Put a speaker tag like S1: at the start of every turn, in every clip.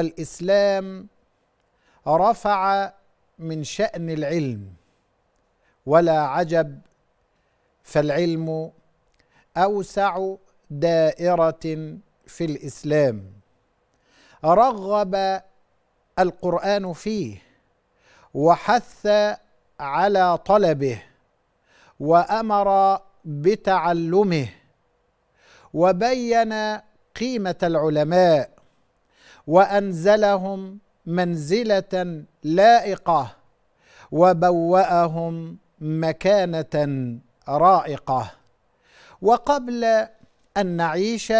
S1: الاسلام رفع من شان العلم ولا عجب فالعلم اوسع دائره في الاسلام رغب القران فيه وحث على طلبه وامر بتعلمه وبين قيمه العلماء وانزلهم منزله لائقه وبوأهم مكانه رائقه وقبل ان نعيش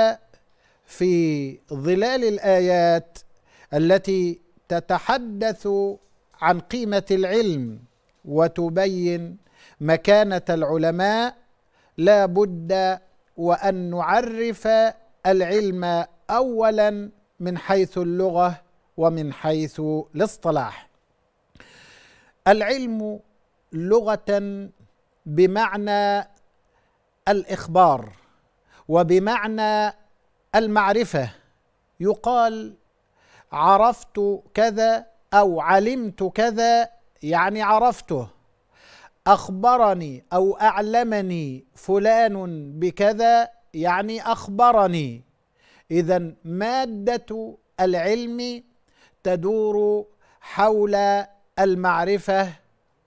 S1: في ظلال الايات التي تتحدث عن قيمه العلم وتبين مكانه العلماء لا بد وان نعرف العلم اولا من حيث اللغه ومن حيث الاصطلاح العلم لغه بمعنى الاخبار وبمعنى المعرفه يقال عرفت كذا او علمت كذا يعني عرفته اخبرني او اعلمني فلان بكذا يعني اخبرني اذا ماده العلم تدور حول المعرفه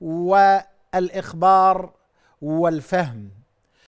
S1: والاخبار والفهم